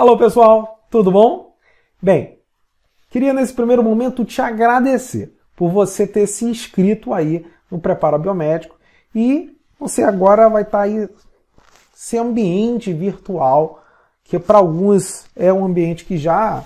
Alô pessoal, tudo bom? Bem, queria nesse primeiro momento te agradecer por você ter se inscrito aí no Preparo Biomédico e você agora vai estar tá aí esse ambiente virtual que para alguns é um ambiente que já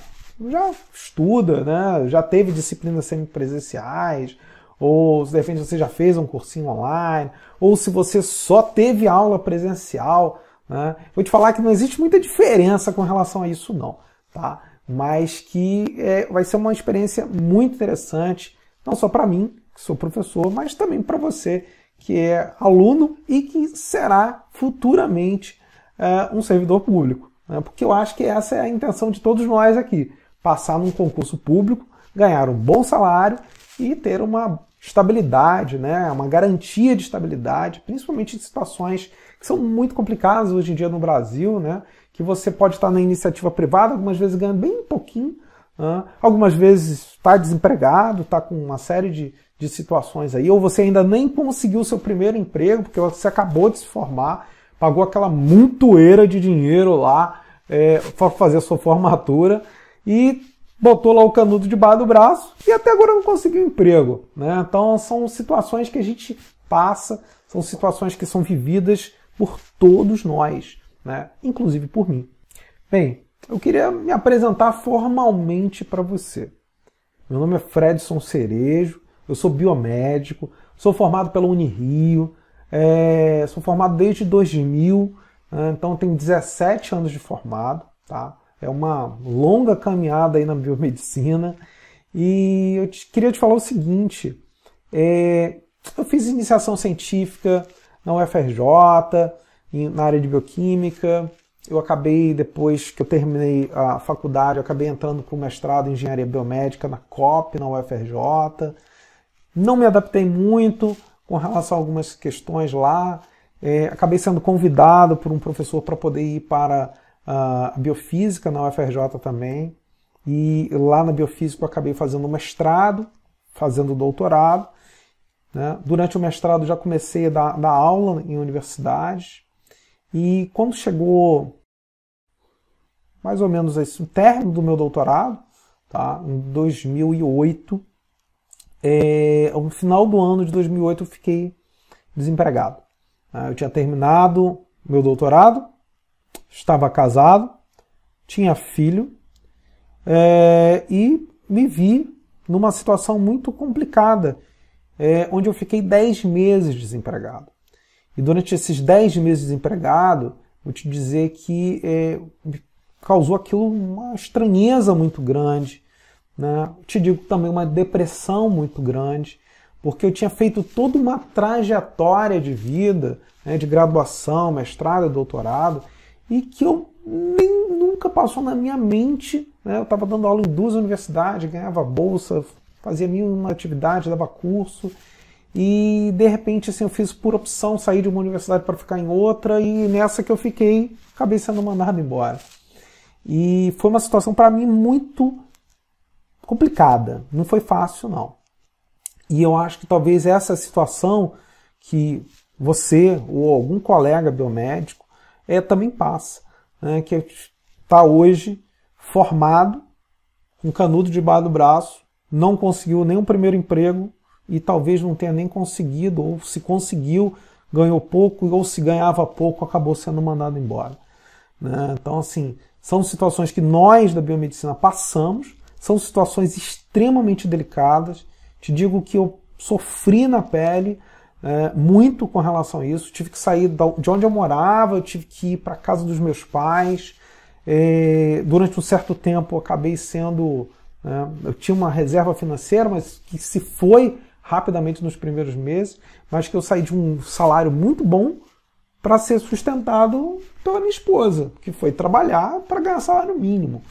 já estuda, né? Já teve disciplinas semipresenciais, ou de repente você já fez um cursinho online, ou se você só teve aula presencial, né? Vou te falar que não existe muita diferença com relação a isso, não. Tá? Mas que é, vai ser uma experiência muito interessante, não só para mim, que sou professor, mas também para você, que é aluno e que será futuramente é, um servidor público. Né? Porque eu acho que essa é a intenção de todos nós aqui: passar num concurso público, ganhar um bom salário e ter uma estabilidade, né? uma garantia de estabilidade, principalmente em situações que são muito complicadas hoje em dia no Brasil, né? Que você pode estar na iniciativa privada, algumas vezes ganhando bem pouquinho, né? algumas vezes está desempregado, está com uma série de, de situações aí, ou você ainda nem conseguiu seu primeiro emprego, porque você acabou de se formar, pagou aquela montoeira de dinheiro lá é, para fazer a sua formatura e botou lá o canudo debaixo do braço e até agora não conseguiu emprego. Né? Então são situações que a gente passa, são situações que são vividas por todos nós, né? inclusive por mim. Bem, eu queria me apresentar formalmente para você. Meu nome é Fredson Cerejo, eu sou biomédico, sou formado pela Unirio, é, sou formado desde 2000, né? então tenho 17 anos de formado, tá? É uma longa caminhada aí na biomedicina e eu te, queria te falar o seguinte, é, eu fiz iniciação científica, na UFRJ, na área de bioquímica. Eu acabei, depois que eu terminei a faculdade, eu acabei entrando para o mestrado em engenharia biomédica na COP, na UFRJ. Não me adaptei muito com relação a algumas questões lá. É, acabei sendo convidado por um professor para poder ir para a biofísica na UFRJ também. E lá na biofísica eu acabei fazendo mestrado, fazendo doutorado. Né? Durante o mestrado já comecei a dar, dar aula em universidades e quando chegou mais ou menos esse, o término do meu doutorado, tá? em 2008, é, no final do ano de 2008 eu fiquei desempregado. Né? Eu tinha terminado meu doutorado, estava casado, tinha filho é, e me vi numa situação muito complicada é, onde eu fiquei 10 meses desempregado. E durante esses 10 meses desempregado, vou te dizer que é, causou aquilo uma estranheza muito grande. Né? Te digo também uma depressão muito grande, porque eu tinha feito toda uma trajetória de vida, né, de graduação, mestrado, doutorado, e que eu nem, nunca passou na minha mente. Né? Eu estava dando aula em duas universidades, ganhava bolsa, fazia mil uma atividade, dava curso. E de repente assim, eu fiz por opção sair de uma universidade para ficar em outra e nessa que eu fiquei, acabei sendo mandado embora. E foi uma situação para mim muito complicada, não foi fácil não. E eu acho que talvez essa situação que você ou algum colega biomédico é, também passa, né? que está é, hoje formado, com canudo debaixo do braço, não conseguiu nenhum primeiro emprego e talvez não tenha nem conseguido, ou se conseguiu, ganhou pouco, ou se ganhava pouco, acabou sendo mandado embora. Né? Então, assim, são situações que nós da biomedicina passamos, são situações extremamente delicadas. Te digo que eu sofri na pele é, muito com relação a isso. Tive que sair de onde eu morava, eu tive que ir para a casa dos meus pais. É, durante um certo tempo, acabei sendo né? Eu tinha uma reserva financeira, mas que se foi rapidamente nos primeiros meses, mas que eu saí de um salário muito bom para ser sustentado pela minha esposa, que foi trabalhar para ganhar salário mínimo.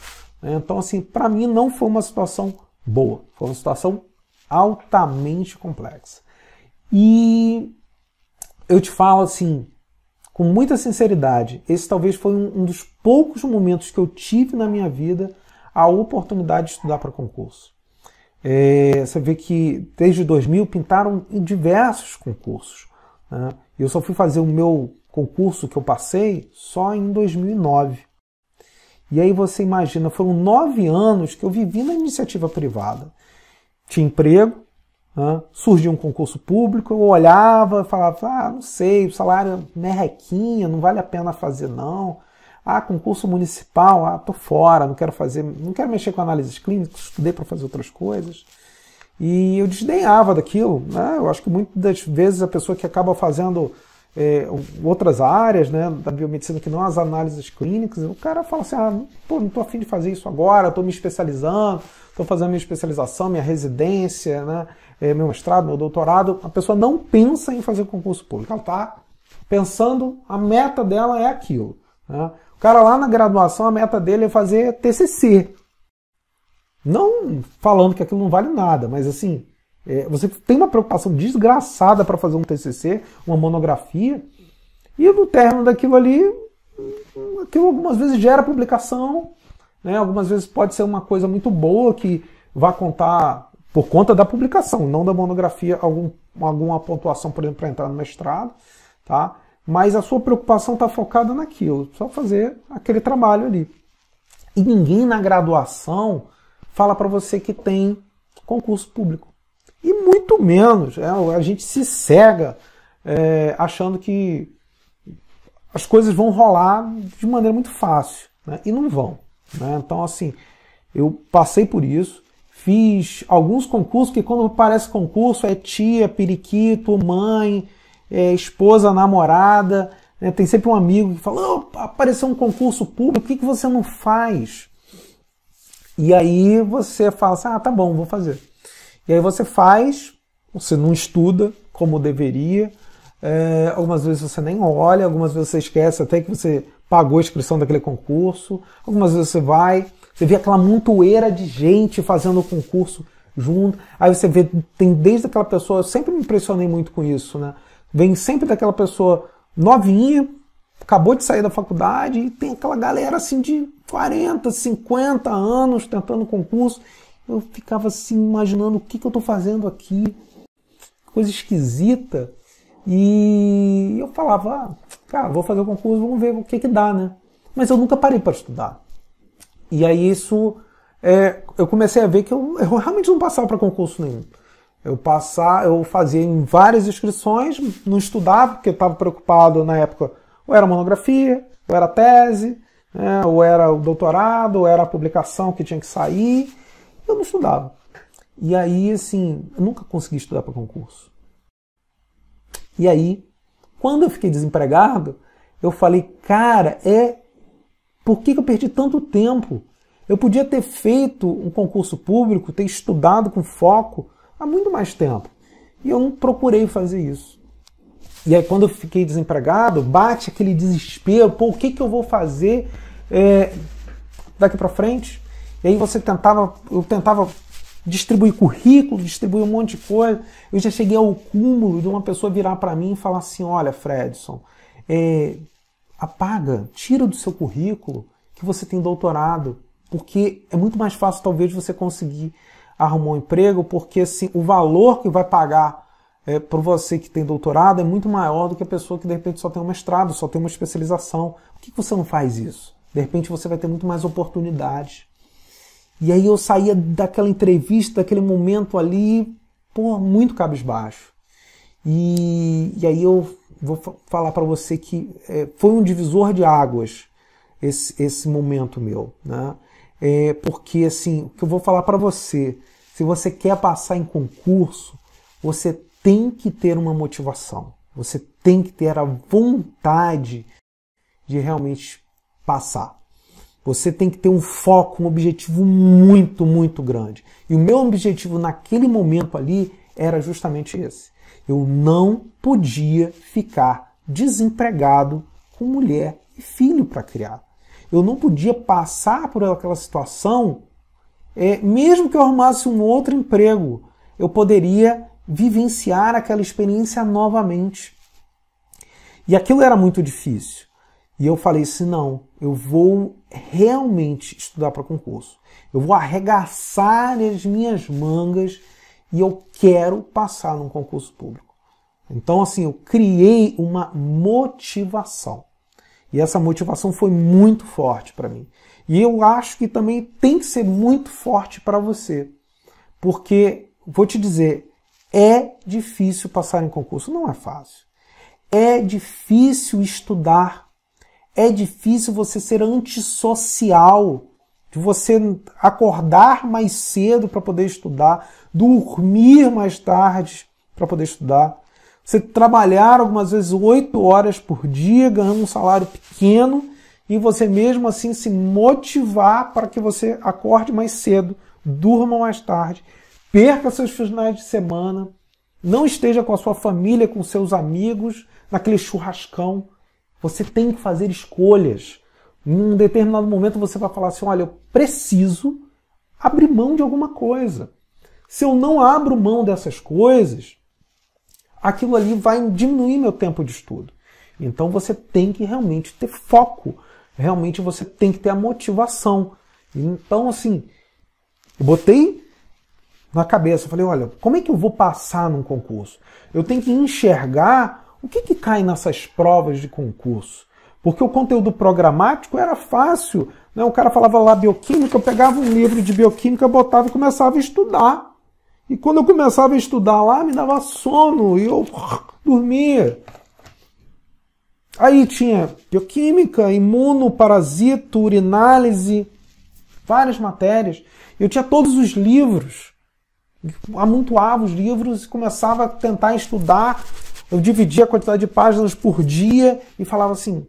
Né? Então, assim, para mim não foi uma situação boa, foi uma situação altamente complexa. E eu te falo assim, com muita sinceridade, esse talvez foi um dos poucos momentos que eu tive na minha vida a oportunidade de estudar para concurso. É, você vê que desde 2000 pintaram em diversos concursos. Né? Eu só fui fazer o meu concurso que eu passei só em 2009. E aí você imagina, foram nove anos que eu vivi na iniciativa privada. Tinha emprego, né? surgia um concurso público, eu olhava, falava, ah, não sei, o salário é merrequinha, não vale a pena fazer não. Ah, concurso municipal, ah, tô fora, não quero fazer, não quero mexer com análises clínicas, estudei para fazer outras coisas. E eu desdenhava daquilo, né? Eu acho que muitas das vezes a pessoa que acaba fazendo é, outras áreas, né, da biomedicina que não as análises clínicas, o cara fala assim, ah, não tô, não tô afim de fazer isso agora, tô me especializando, tô fazendo minha especialização, minha residência, né, é, meu mestrado, meu doutorado. A pessoa não pensa em fazer concurso público, ela tá pensando, a meta dela é aquilo, né? cara lá na graduação, a meta dele é fazer TCC. Não falando que aquilo não vale nada, mas assim, é, você tem uma preocupação desgraçada para fazer um TCC, uma monografia, e no término daquilo ali, aquilo algumas vezes gera publicação, né? algumas vezes pode ser uma coisa muito boa que vá contar por conta da publicação, não da monografia, algum, alguma pontuação, por exemplo, para entrar no mestrado, tá? mas a sua preocupação está focada naquilo, só fazer aquele trabalho ali. E ninguém na graduação fala para você que tem concurso público. E muito menos, é, a gente se cega é, achando que as coisas vão rolar de maneira muito fácil, né? e não vão. Né? Então, assim, eu passei por isso, fiz alguns concursos que quando parece concurso é tia, periquito, mãe, é, esposa, namorada. Né? Tem sempre um amigo que fala: oh, apareceu um concurso público, o que, que você não faz? E aí você fala assim: ah, tá bom, vou fazer. E aí você faz, você não estuda como deveria. É, algumas vezes você nem olha, algumas vezes você esquece até que você pagou a inscrição daquele concurso. Algumas vezes você vai, você vê aquela montoeira de gente fazendo o concurso junto. Aí você vê, tem desde aquela pessoa, eu sempre me impressionei muito com isso, né? Vem sempre daquela pessoa novinha, acabou de sair da faculdade e tem aquela galera assim de 40, 50 anos tentando concurso. Eu ficava assim imaginando o que, que eu estou fazendo aqui, coisa esquisita. E eu falava, ah, cara, vou fazer o concurso, vamos ver o que, que dá, né? Mas eu nunca parei para estudar. E aí isso, é, eu comecei a ver que eu, eu realmente não passava para concurso nenhum. Eu passava eu fazia em várias inscrições, não estudava porque eu estava preocupado na época. Ou era monografia, ou era tese, né? ou era o doutorado, ou era a publicação que tinha que sair. Eu não estudava. E aí, assim, eu nunca consegui estudar para concurso. E aí, quando eu fiquei desempregado, eu falei, cara, é por que, que eu perdi tanto tempo? Eu podia ter feito um concurso público, ter estudado com foco, há muito mais tempo. E eu não procurei fazer isso. E aí, quando eu fiquei desempregado, bate aquele desespero: pô, o que, que eu vou fazer é, daqui para frente? E aí você tentava, eu tentava distribuir currículo, distribuir um monte de coisa. Eu já cheguei ao cúmulo de uma pessoa virar para mim e falar assim: olha, Fredson, é, apaga, tira do seu currículo que você tem doutorado, porque é muito mais fácil, talvez, você conseguir arrumou um emprego, porque assim, o valor que vai pagar é, para você que tem doutorado é muito maior do que a pessoa que de repente só tem um mestrado, só tem uma especialização. Por que, você não faz isso? De repente você vai ter muito mais oportunidades. E aí eu saía daquela entrevista, daquele momento ali, pô, muito cabisbaixo. E, e aí eu vou falar para você que é, foi um divisor de águas esse, esse momento meu, né? É, porque, assim, o que eu vou falar para você, se você quer passar em concurso, você tem que ter uma motivação. Você tem que ter a vontade de realmente passar. Você tem que ter um foco, um objetivo muito, muito grande. E o meu objetivo naquele momento ali era justamente esse. Eu não podia ficar desempregado com mulher e filho para criar eu não podia passar por aquela situação, é, mesmo que eu arrumasse um outro emprego, eu poderia vivenciar aquela experiência novamente. E aquilo era muito difícil. E eu falei assim: não, eu vou realmente estudar para concurso. Eu vou arregaçar as minhas mangas e eu quero passar num concurso público. Então, assim, eu criei uma motivação. E essa motivação foi muito forte para mim. E eu acho que também tem que ser muito forte para você. Porque, vou te dizer, é difícil passar em concurso, não é fácil. É difícil estudar. É difícil você ser antissocial, de você acordar mais cedo para poder estudar, dormir mais tarde para poder estudar. Você trabalhar algumas vezes oito horas por dia, ganhando um salário pequeno e você mesmo assim se motivar para que você acorde mais cedo, durma mais tarde, perca seus finais de semana, não esteja com a sua família, com seus amigos, naquele churrascão. Você tem que fazer escolhas. Em um determinado momento você vai falar assim: olha, eu preciso abrir mão de alguma coisa. Se eu não abro mão dessas coisas, aquilo ali vai diminuir meu tempo de estudo. Então você tem que realmente ter foco, realmente você tem que ter a motivação. Então, assim, eu botei na cabeça, falei, olha, como é que eu vou passar num concurso? Eu tenho que enxergar o que, que cai nessas provas de concurso. Porque o conteúdo programático era fácil. Né? O cara falava lá bioquímica, eu pegava um livro de bioquímica, botava e começava a estudar. E quando eu começava a estudar lá, me dava sono e eu dormia. Aí tinha bioquímica, imuno, urinálise, várias matérias. Eu tinha todos os livros, amontoava os livros e começava a tentar estudar. Eu dividia a quantidade de páginas por dia e falava assim.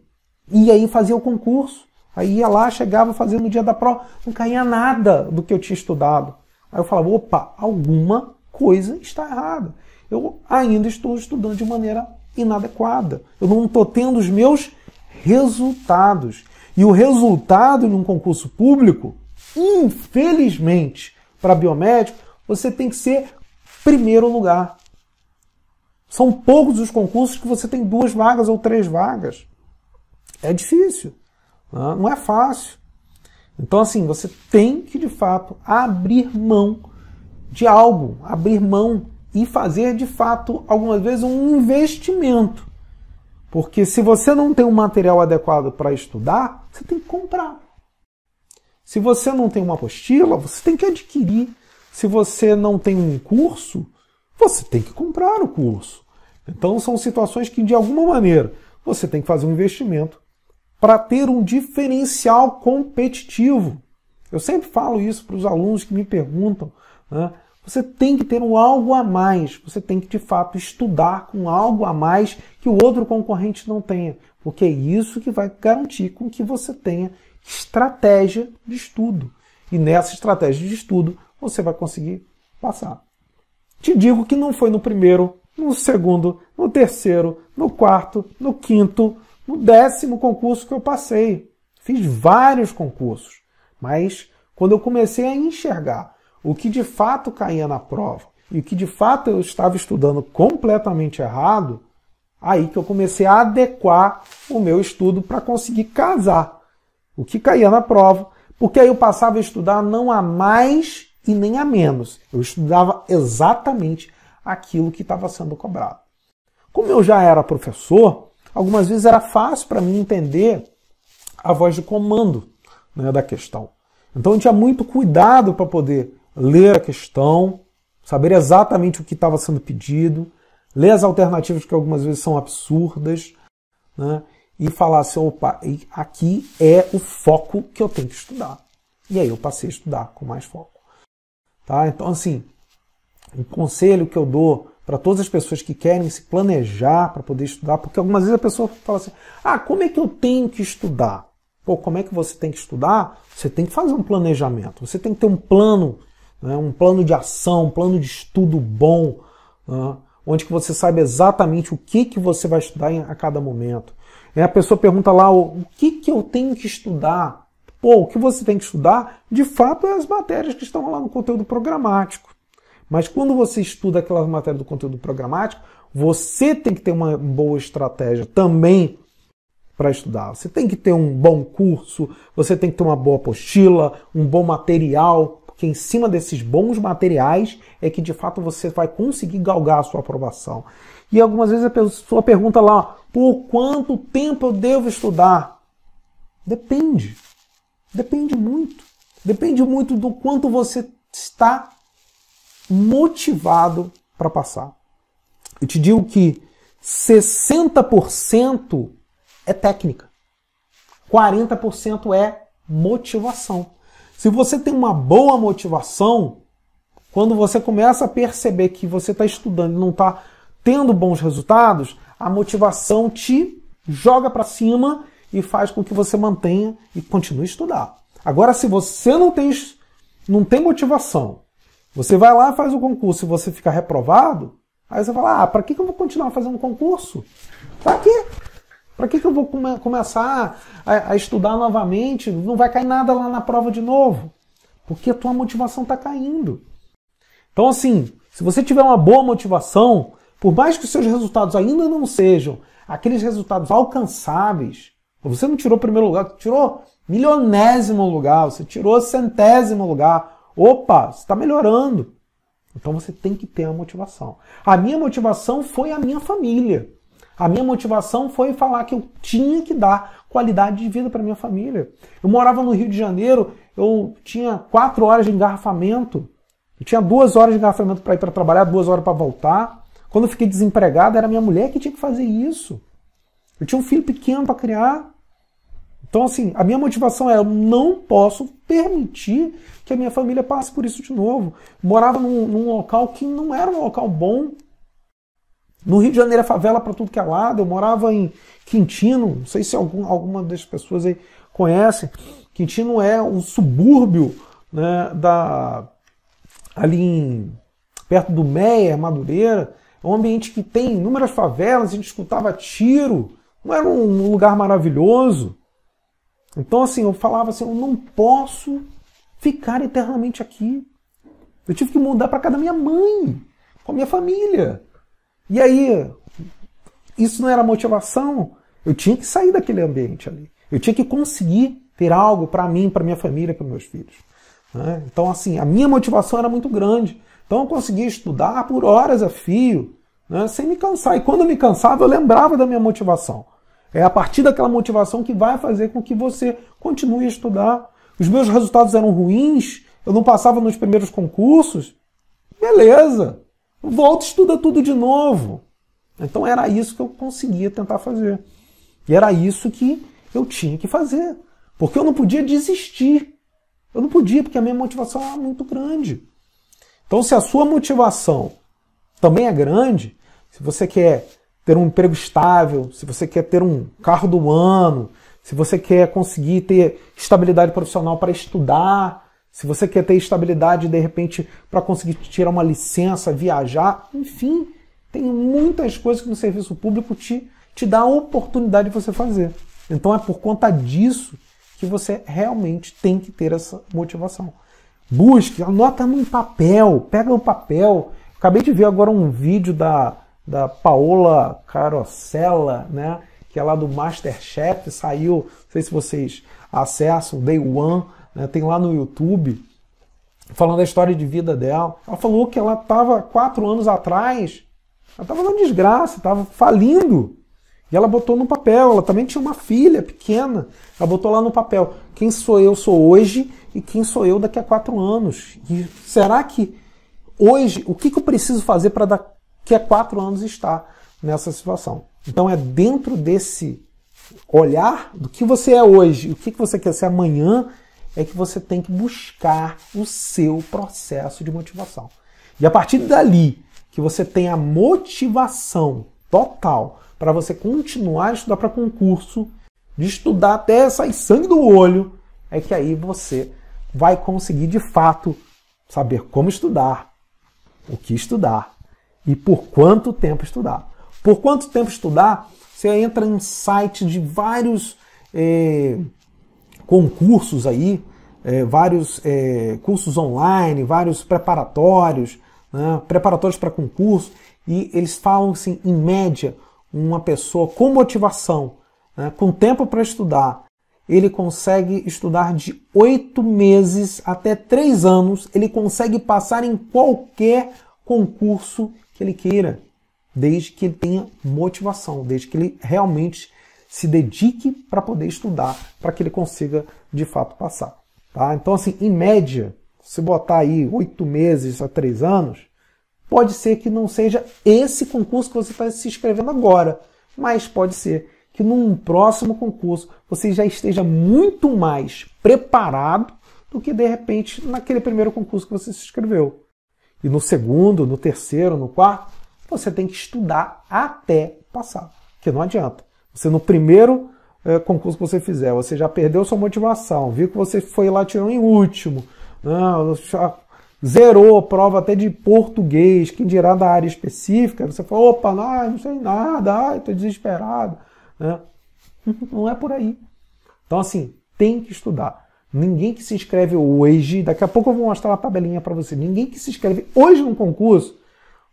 E aí fazia o concurso. Aí ia lá, chegava, fazia no dia da prova, não caía nada do que eu tinha estudado. Aí eu falava, opa, alguma coisa está errada. Eu ainda estou estudando de maneira inadequada. Eu não estou tendo os meus resultados. E o resultado num concurso público, infelizmente, para biomédico, você tem que ser primeiro lugar. São poucos os concursos que você tem duas vagas ou três vagas. É difícil. Né? Não é fácil. Então, assim, você tem que de fato abrir mão de algo, abrir mão e fazer de fato, algumas vezes, um investimento. Porque se você não tem um material adequado para estudar, você tem que comprar. Se você não tem uma apostila, você tem que adquirir. Se você não tem um curso, você tem que comprar o curso. Então são situações que, de alguma maneira, você tem que fazer um investimento para ter um diferencial competitivo. Eu sempre falo isso para os alunos que me perguntam. Né? Você tem que ter um algo a mais, você tem que de fato estudar com algo a mais que o outro concorrente não tenha, porque é isso que vai garantir com que você tenha estratégia de estudo. E nessa estratégia de estudo você vai conseguir passar. Te digo que não foi no primeiro, no segundo, no terceiro, no quarto, no quinto, no décimo concurso que eu passei, fiz vários concursos, mas quando eu comecei a enxergar o que de fato caía na prova e o que de fato eu estava estudando completamente errado, aí que eu comecei a adequar o meu estudo para conseguir casar o que caía na prova, porque aí eu passava a estudar não a mais e nem a menos. Eu estudava exatamente aquilo que estava sendo cobrado. Como eu já era professor, algumas vezes era fácil para mim entender a voz de comando né, da questão. Então eu tinha muito cuidado para poder ler a questão, saber exatamente o que estava sendo pedido, ler as alternativas que algumas vezes são absurdas, né, e falar assim, opa, aqui é o foco que eu tenho que estudar. E aí eu passei a estudar com mais foco. Tá? Então, assim, um conselho que eu dou para todas as pessoas que querem se planejar para poder estudar, porque algumas vezes a pessoa fala assim: ah, como é que eu tenho que estudar? Pô, como é que você tem que estudar? Você tem que fazer um planejamento, você tem que ter um plano, né, um plano de ação, um plano de estudo bom, né, onde que você sabe exatamente o que, que você vai estudar a cada momento. E a pessoa pergunta lá: o que, que eu tenho que estudar? Pô, o que você tem que estudar, de fato, é as matérias que estão lá no conteúdo programático. Mas quando você estuda aquela matéria do conteúdo programático, você tem que ter uma boa estratégia também para estudar. Você tem que ter um bom curso, você tem que ter uma boa apostila, um bom material, porque em cima desses bons materiais é que de fato você vai conseguir galgar a sua aprovação. E algumas vezes a pessoa pergunta lá: por quanto tempo eu devo estudar? Depende. Depende muito. Depende muito do quanto você está motivado para passar. Eu te digo que 60% é técnica, 40% é motivação. Se você tem uma boa motivação, quando você começa a perceber que você está estudando e não está tendo bons resultados, a motivação te joga para cima e faz com que você mantenha e continue a estudar. Agora, se você não tem, não tem motivação, você vai lá, faz o concurso e você fica reprovado, aí você fala, ah, para que, que eu vou continuar fazendo concurso? Para quê? Para que, que eu vou come começar a, a, estudar novamente? Não vai cair nada lá na prova de novo. Porque a tua motivação está caindo. Então, assim, se você tiver uma boa motivação, por mais que os seus resultados ainda não sejam aqueles resultados alcançáveis, você não tirou primeiro lugar, você tirou milionésimo lugar, você tirou centésimo lugar, Opa, está melhorando. Então você tem que ter a motivação. A minha motivação foi a minha família. A minha motivação foi falar que eu tinha que dar qualidade de vida para minha família. Eu morava no Rio de Janeiro, eu tinha quatro horas de engarrafamento. Eu tinha duas horas de engarrafamento para ir para trabalhar, duas horas para voltar. Quando eu fiquei desempregado, era minha mulher que tinha que fazer isso. Eu tinha um filho pequeno para criar. Então, assim, a minha motivação é: eu não posso permitir que a minha família passe por isso de novo. Morava num, num local que não era um local bom. No Rio de Janeiro, é favela para tudo que é lado. Eu morava em Quintino, não sei se algum, alguma das pessoas aí conhecem. Quintino é um subúrbio né, da, ali em, perto do Meia, Madureira. É um ambiente que tem inúmeras favelas, a gente escutava tiro. Não era um lugar maravilhoso. Então, assim, eu falava assim, eu não posso ficar eternamente aqui. Eu tive que mudar para casa da minha mãe, com a minha família. E aí, isso não era motivação. Eu tinha que sair daquele ambiente ali. Eu tinha que conseguir ter algo para mim, para minha família, para meus filhos. Né? Então, assim, a minha motivação era muito grande. Então, eu conseguia estudar por horas a fio, né? sem me cansar. E quando eu me cansava, eu lembrava da minha motivação. É a partir daquela motivação que vai fazer com que você continue a estudar, os meus resultados eram ruins, eu não passava nos primeiros concursos, beleza, volta e estuda tudo de novo. Então era isso que eu conseguia tentar fazer. E era isso que eu tinha que fazer. Porque eu não podia desistir. Eu não podia, porque a minha motivação era muito grande. Então, se a sua motivação também é grande, se você quer ter um emprego estável, se você quer ter um carro do ano, se você quer conseguir ter estabilidade profissional para estudar, se você quer ter estabilidade de repente para conseguir tirar uma licença, viajar, enfim, tem muitas coisas que no serviço público te, te dá a oportunidade de você fazer. Então é por conta disso que você realmente tem que ter essa motivação. Busque, anota num papel, pega um papel. Acabei de ver agora um vídeo da, da Paola Carosella, né? que é lá do Masterchef, saiu, não sei se vocês acessam, Day One, né, tem lá no YouTube, falando a história de vida dela. Ela falou que ela estava quatro anos atrás, ela estava na desgraça, estava falindo. E ela botou no papel, ela também tinha uma filha pequena, ela botou lá no papel quem sou eu sou hoje e quem sou eu daqui a quatro anos. E será que hoje, o que, que eu preciso fazer para daqui a quatro anos estar nessa situação? Então é dentro desse olhar do que você é hoje, o que você quer ser amanhã, é que você tem que buscar o seu processo de motivação. E a partir dali que você tem a motivação total para você continuar a estudar para concurso, de estudar até sair sangue do olho, é que aí você vai conseguir de fato saber como estudar, o que estudar e por quanto tempo estudar. Por quanto tempo estudar? Você entra em site de vários é, concursos aí, é, vários é, cursos online, vários preparatórios, né, preparatórios para concurso, e eles falam assim, em média, uma pessoa com motivação, né, com tempo para estudar, ele consegue estudar de oito meses até três anos, ele consegue passar em qualquer concurso que ele queira desde que ele tenha motivação, desde que ele realmente se dedique para poder estudar, para que ele consiga de fato passar. Tá? Então, assim, em média, se botar aí oito meses a três anos, pode ser que não seja esse concurso que você está se inscrevendo agora, mas pode ser que num próximo concurso você já esteja muito mais preparado do que de repente naquele primeiro concurso que você se inscreveu. E no segundo, no terceiro, no quarto, você tem que estudar até passar, que não adianta. Você no primeiro é, concurso que você fizer, você já perdeu sua motivação, viu que você foi lá tirou em último, não, né, zerou a prova até de português, quem dirá da área específica, você falou opa, não, não sei nada, estou desesperado. Né? Não é por aí. Então, assim, tem que estudar. Ninguém que se inscreve hoje, daqui a pouco eu vou mostrar uma tabelinha para você, ninguém que se inscreve hoje num concurso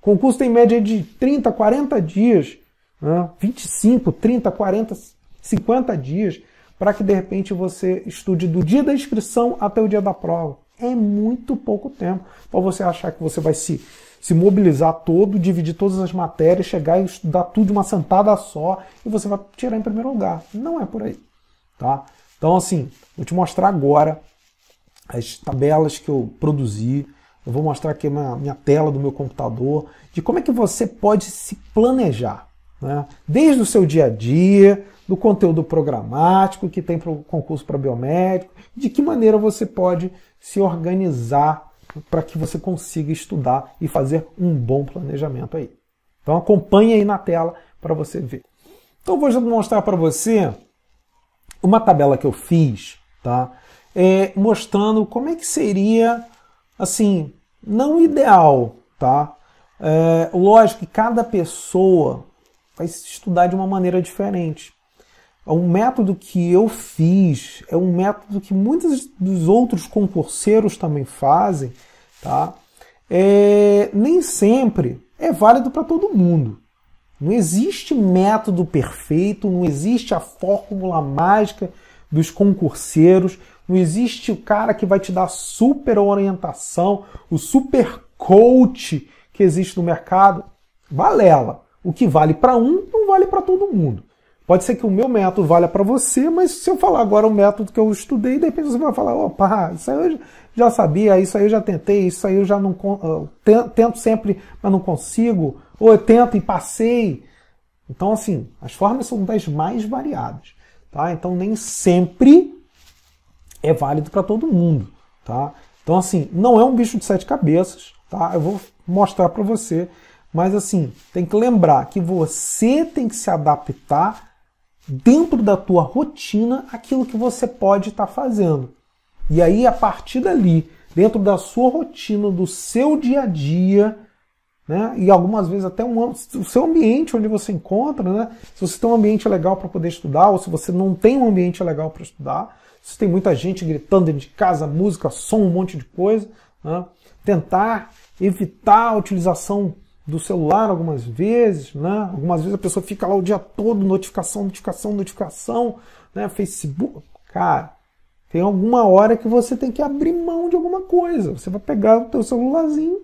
Concurso tem média de 30, 40 dias, né? 25, 30, 40, 50 dias, para que de repente você estude do dia da inscrição até o dia da prova. É muito pouco tempo para você achar que você vai se, se mobilizar todo, dividir todas as matérias, chegar e estudar tudo de uma sentada só e você vai tirar em primeiro lugar. Não é por aí. Tá? Então, assim, vou te mostrar agora as tabelas que eu produzi eu vou mostrar aqui na minha tela do meu computador de como é que você pode se planejar, né? desde o seu dia a dia, do conteúdo programático que tem para o concurso para biomédico, de que maneira você pode se organizar para que você consiga estudar e fazer um bom planejamento aí. Então acompanhe aí na tela para você ver. Então vou mostrar para você uma tabela que eu fiz, tá? É, mostrando como é que seria assim, não ideal, tá? É, lógico que cada pessoa vai se estudar de uma maneira diferente. É um método que eu fiz é um método que muitos dos outros concurseiros também fazem, tá? É, nem sempre é válido para todo mundo. Não existe método perfeito, não existe a fórmula mágica dos concurseiros não existe o cara que vai te dar super orientação, o super coach que existe no mercado. Valela. O que vale para um não vale para todo mundo. Pode ser que o meu método valha para você, mas se eu falar agora o método que eu estudei, de repente você vai falar: opa, isso aí eu já sabia, isso aí eu já tentei, isso aí eu já não. tento sempre, mas não consigo. Ou eu tento e passei. Então, assim, as formas são das mais variadas. Tá? Então, nem sempre é válido para todo mundo, tá? Então, assim, não é um bicho de sete cabeças, tá? Eu vou mostrar para você, mas assim, tem que lembrar que você tem que se adaptar dentro da tua rotina aquilo que você pode estar tá fazendo. E aí, a partir dali, dentro da sua rotina, do seu dia a dia, né? E algumas vezes até um, o seu ambiente onde você encontra, né? Se você tem um ambiente legal para poder estudar, ou se você não tem um ambiente legal para estudar, se tem muita gente gritando dentro de casa, música, som, um monte de coisa. Né? Tentar evitar a utilização do celular algumas vezes, né? Algumas vezes a pessoa fica lá o dia todo, notificação, notificação, notificação, né? Facebook. Cara, tem alguma hora que você tem que abrir mão de alguma coisa. Você vai pegar o teu celularzinho,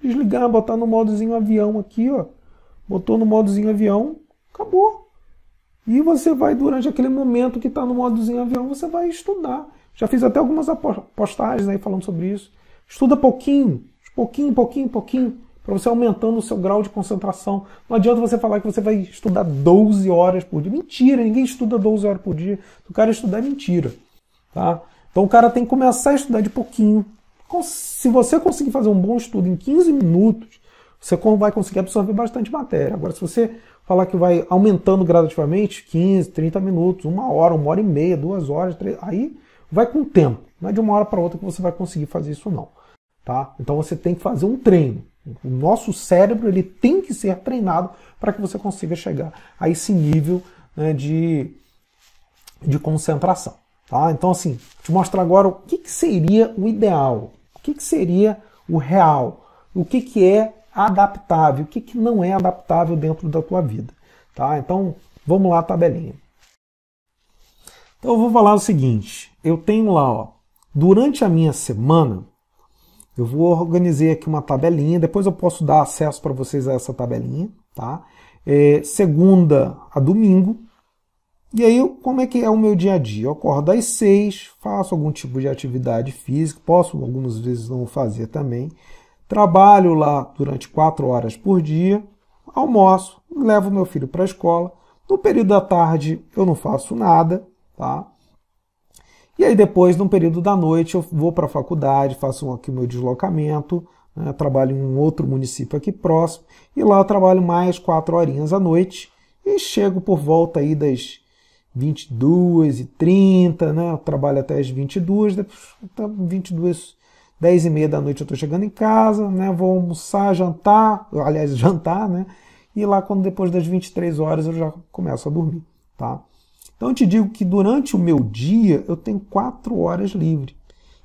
desligar, botar no modozinho avião aqui, ó. Botou no modozinho avião, acabou. E você vai, durante aquele momento que está no modozinho avião, você vai estudar. Já fiz até algumas postagens aí falando sobre isso. Estuda pouquinho, pouquinho, pouquinho, pouquinho, para você aumentando o seu grau de concentração. Não adianta você falar que você vai estudar 12 horas por dia. Mentira, ninguém estuda 12 horas por dia. O cara estudar é mentira. Tá? Então o cara tem que começar a estudar de pouquinho. Se você conseguir fazer um bom estudo em 15 minutos, você vai conseguir absorver bastante matéria. Agora, se você falar que vai aumentando gradativamente, 15, 30 minutos, uma hora, uma hora e meia, duas horas, três, aí vai com o tempo. Não é de uma hora para outra que você vai conseguir fazer isso, não. Tá? Então você tem que fazer um treino. O nosso cérebro ele tem que ser treinado para que você consiga chegar a esse nível né, de, de concentração. Tá? Então, assim, te mostrar agora o que, que seria o ideal, o que, que seria o real, o que, que é adaptável, o que, que não é adaptável dentro da tua vida. Tá? Então, vamos lá, tabelinha. Então, eu vou falar o seguinte: eu tenho lá, ó, durante a minha semana, eu vou organizar aqui uma tabelinha, depois eu posso dar acesso para vocês a essa tabelinha, tá? É, segunda a domingo. E aí, como é que é o meu dia a dia? Eu acordo às seis, faço algum tipo de atividade física, posso algumas vezes não fazer também trabalho lá durante quatro horas por dia, almoço, levo meu filho para a escola. No período da tarde eu não faço nada, tá? E aí depois, no período da noite, eu vou para a faculdade, faço aqui o meu deslocamento, né? trabalho em um outro município aqui próximo, e lá eu trabalho mais quatro horinhas à noite e chego por volta aí das 22 e 30, né? Eu trabalho até as 22, depois 22 tá 10 e meia da noite eu estou chegando em casa, né? Vou almoçar, jantar, aliás, jantar, né? E lá quando depois das 23 horas eu já começo a dormir, tá? Então eu te digo que durante o meu dia eu tenho 4 horas livres.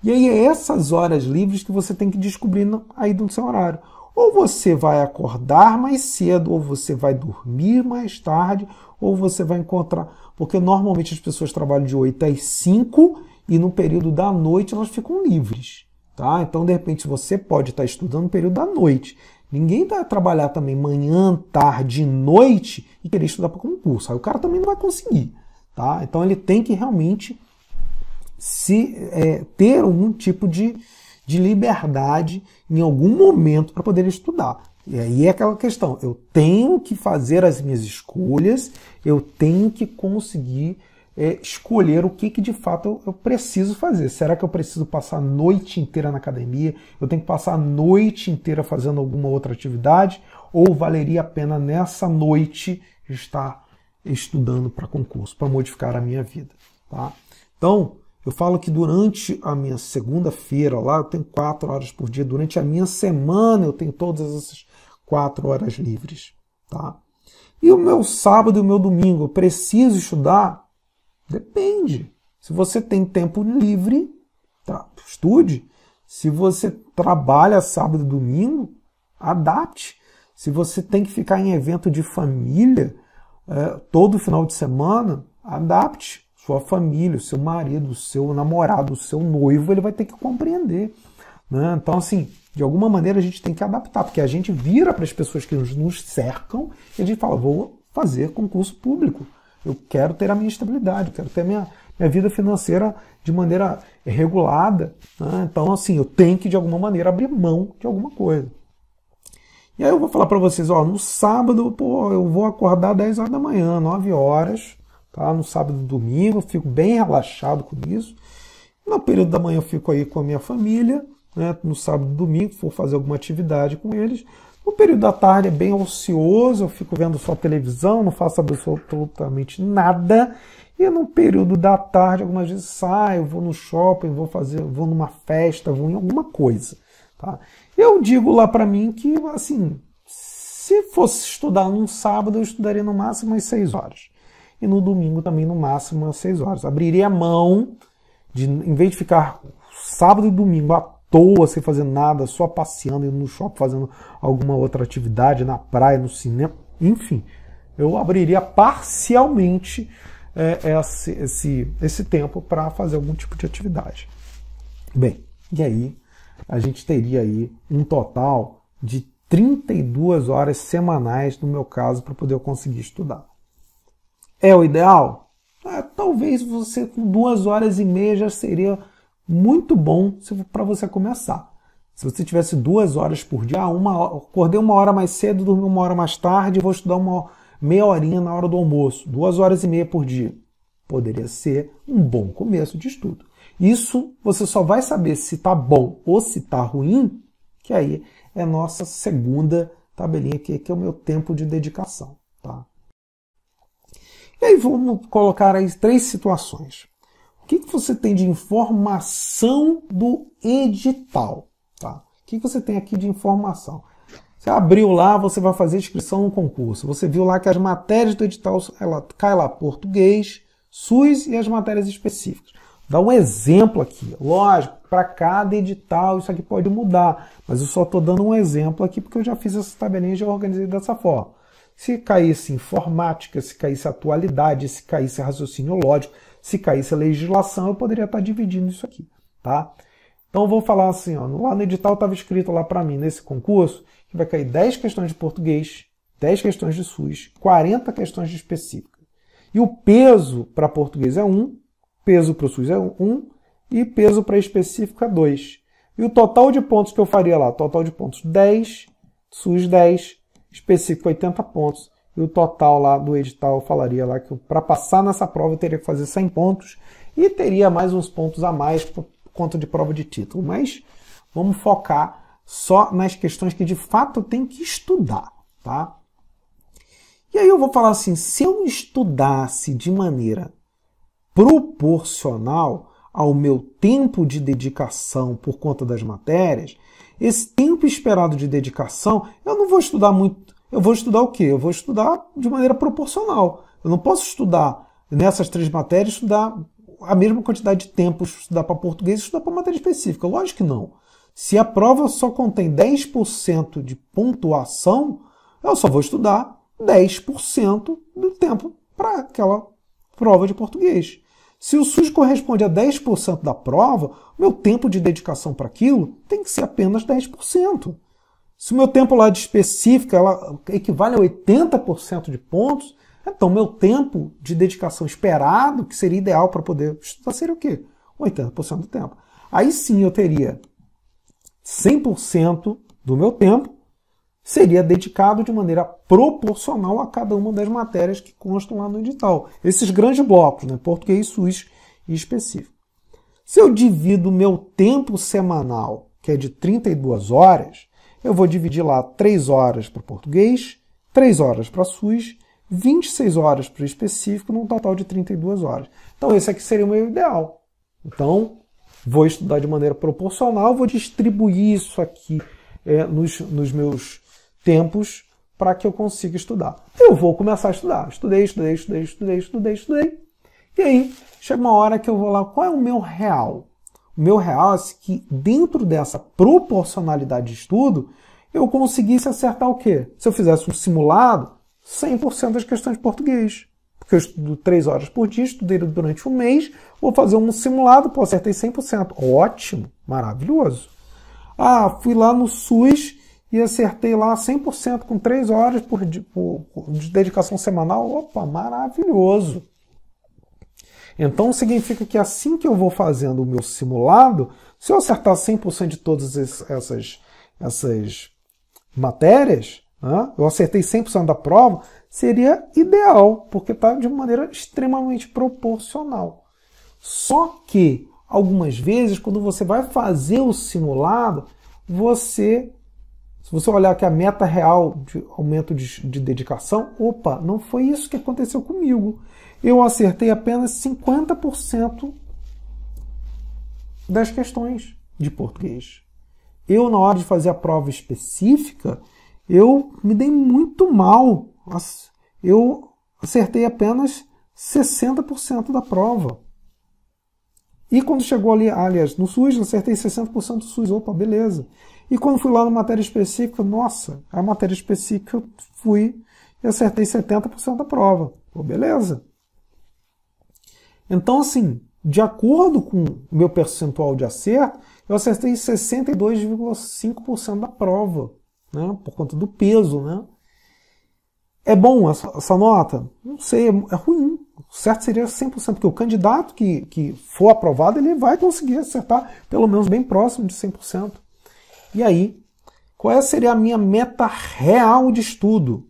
E aí é essas horas livres que você tem que descobrir aí do seu horário. Ou você vai acordar mais cedo, ou você vai dormir mais tarde, ou você vai encontrar. Porque normalmente as pessoas trabalham de 8 às 5 e no período da noite elas ficam livres. Tá? Então, de repente, você pode estar estudando no período da noite. Ninguém vai trabalhar também manhã, tarde, noite e querer estudar para concurso. Aí o cara também não vai conseguir. Tá? Então ele tem que realmente se é, ter algum tipo de, de liberdade em algum momento para poder estudar. E aí é aquela questão, eu tenho que fazer as minhas escolhas, eu tenho que conseguir é, escolher o que, que de fato eu, eu, preciso fazer. Será que eu preciso passar a noite inteira na academia? Eu tenho que passar a noite inteira fazendo alguma outra atividade? Ou valeria a pena nessa noite estar estudando para concurso, para modificar a minha vida? Tá? Então, eu falo que durante a minha segunda-feira lá, eu tenho quatro horas por dia. Durante a minha semana, eu tenho todas essas quatro horas livres. Tá? E o meu sábado e o meu domingo, eu preciso estudar? Depende. Se você tem tempo livre, tá, estude. Se você trabalha sábado e domingo, adapte. Se você tem que ficar em evento de família é, todo final de semana, adapte. Sua família, seu marido, seu namorado, seu noivo, ele vai ter que compreender. Né? Então, assim, de alguma maneira a gente tem que adaptar, porque a gente vira para as pessoas que nos cercam e a gente fala: vou fazer concurso público. Eu quero ter a minha estabilidade, eu quero ter a minha, minha vida financeira de maneira regulada. Né? Então, assim, eu tenho que, de alguma maneira, abrir mão de alguma coisa. E aí eu vou falar para vocês, ó, no sábado, pô, eu vou acordar 10 horas da manhã, 9 horas, tá? No sábado e domingo, eu fico bem relaxado com isso. No período da manhã eu fico aí com a minha família, né? No sábado e domingo, vou fazer alguma atividade com eles. O período da tarde é bem ocioso, eu fico vendo só televisão, não faço absolutamente nada. E no período da tarde, algumas vezes saio, vou no shopping, vou fazer, vou numa festa, vou em alguma coisa. Tá? Eu digo lá para mim que, assim, se fosse estudar num sábado, eu estudaria no máximo às 6 horas. E no domingo também no máximo às 6 horas. Abriria a mão de, em vez de ficar sábado e domingo toa sem fazer nada, só passeando, indo no shopping, fazendo alguma outra atividade, na praia, no cinema, enfim. Eu abriria parcialmente é, esse, esse, esse tempo para fazer algum tipo de atividade. Bem, e aí a gente teria aí um total de 32 horas semanais, no meu caso, para poder conseguir estudar. É o ideal? É, talvez você com duas horas e meia já seria muito bom para você começar. Se você tivesse duas horas por dia, ah, uma acordei uma hora mais cedo, dormi uma hora mais tarde, vou estudar uma meia horinha na hora do almoço, duas horas e meia por dia. Poderia ser um bom começo de estudo. Isso você só vai saber se está bom ou se está ruim, que aí é nossa segunda tabelinha aqui, que é o meu tempo de dedicação. Tá? E aí vamos colocar aí três situações. O que, que você tem de informação do edital? Tá? O que, que você tem aqui de informação? Você abriu lá, você vai fazer inscrição no concurso. Você viu lá que as matérias do edital, ela cai lá português, SUS e as matérias específicas. Dá um exemplo aqui. Lógico, para cada edital isso aqui pode mudar, mas eu só estou dando um exemplo aqui porque eu já fiz essa tabelinha e já organizei dessa forma. Se caísse informática, se caísse atualidade, se caísse raciocínio lógico, se caísse a legislação, eu poderia estar dividindo isso aqui, tá? Então vou falar assim, ó, lá no edital estava escrito lá para mim, nesse concurso, que vai cair 10 questões de português, 10 questões de SUS, 40 questões de específica. E o peso para português é 1, peso para o SUS é 1 e peso para específica é 2. E o total de pontos que eu faria lá, total de pontos 10, SUS 10, específico 80 pontos, e o total lá do edital falaria lá que para passar nessa prova eu teria que fazer 100 pontos e teria mais uns pontos a mais por conta de prova de título. Mas vamos focar só nas questões que de fato tem que estudar, tá? E aí eu vou falar assim, se eu estudasse de maneira proporcional ao meu tempo de dedicação por conta das matérias, esse tempo esperado de dedicação, eu não vou estudar muito eu vou estudar o quê? Eu vou estudar de maneira proporcional. Eu não posso estudar nessas três matérias, estudar a mesma quantidade de tempo, estudar para português e estudar para matéria específica. Lógico que não. Se a prova só contém 10% de pontuação, eu só vou estudar 10% do tempo para aquela prova de português. Se o SUS corresponde a 10% da prova, meu tempo de dedicação para aquilo tem que ser apenas 10%. Se o meu tempo lá de específica ela equivale a 80% de pontos, então meu tempo de dedicação esperado, que seria ideal para poder estudar, seria o quê? 80% do tempo. Aí sim eu teria 100% do meu tempo seria dedicado de maneira proporcional a cada uma das matérias que constam lá no edital. Esses grandes blocos, né? português, suíço e específico. Se eu divido meu tempo semanal, que é de 32 horas, eu vou dividir lá 3 horas para o português, 3 horas para SUS, 26 horas para o específico, num total de 32 horas. Então, esse aqui seria o meu ideal. Então, vou estudar de maneira proporcional, vou distribuir isso aqui é, nos, nos meus tempos para que eu consiga estudar. Eu vou começar a estudar. Estudei, estudei, estudei, estudei, estudei, estudei. E aí, chega uma hora que eu vou lá, qual é o meu real? O meu real é que dentro dessa proporcionalidade de estudo, eu conseguisse acertar o quê? Se eu fizesse um simulado, 100% das questões de português. Porque eu estudo 3 horas por dia, estudei durante um mês, vou fazer um simulado, pô, acertei 100%. Ótimo, maravilhoso. Ah, fui lá no SUS e acertei lá 100% com 3 horas por, por, por de dedicação semanal. Opa, maravilhoso. Então significa que assim que eu vou fazendo o meu simulado, se eu acertar 100% de todas essas, essas matérias, né, eu acertei 100% da prova, seria ideal, porque está de maneira extremamente proporcional. Só que, algumas vezes, quando você vai fazer o simulado, você se você olhar que a meta real de aumento de, de, dedicação, opa, não foi isso que aconteceu comigo eu acertei apenas 50% das questões de português. Eu, na hora de fazer a prova específica, eu me dei muito mal. Eu acertei apenas 60% da prova. E quando chegou ali, aliás, no SUS, eu acertei 60% do SUS. Opa, beleza. E quando fui lá na matéria específica, nossa, a matéria específica eu fui e acertei 70% da prova. Pô, beleza. Então, assim, de acordo com o meu percentual de acerto, eu acertei 62,5% da prova, né? por conta do peso. Né? É bom essa, essa nota? Não sei, é, é ruim. O certo seria 100%, porque o candidato que, que for aprovado, ele vai conseguir acertar pelo menos bem próximo de 100%. E aí, qual é, seria a minha meta real de estudo?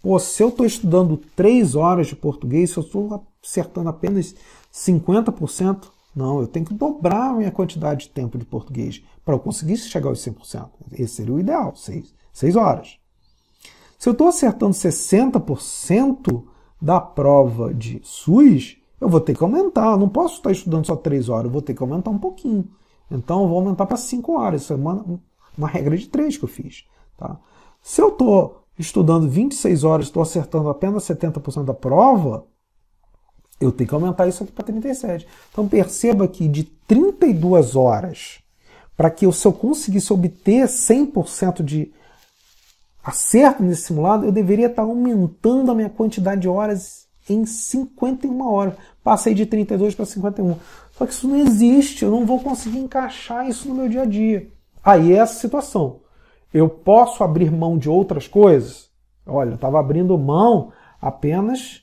Pô, se eu estou estudando 3 horas de português, se eu estou acertando apenas 50%. Não, eu tenho que dobrar a minha quantidade de tempo de português para eu conseguir chegar aos 100%. Esse seria o ideal, 6, 6 horas. Se eu estou acertando 60% da prova de SUS, eu vou ter que aumentar. Eu não posso estar estudando só 3 horas, eu vou ter que aumentar um pouquinho. Então eu vou aumentar para 5 horas. Isso é uma, uma regra de 3 que eu fiz. Tá? Se eu estou estudando 26 horas, estou acertando apenas 70% da prova, eu tenho que aumentar isso aqui para 37. Então perceba que de 32 horas, para que eu, se eu conseguisse obter 100% de acerto nesse simulado, eu deveria estar tá aumentando a minha quantidade de horas em 51 horas. Passei de 32 para 51. Só que isso não existe, eu não vou conseguir encaixar isso no meu dia a dia. Aí é essa situação. Eu posso abrir mão de outras coisas? Olha, eu estava abrindo mão apenas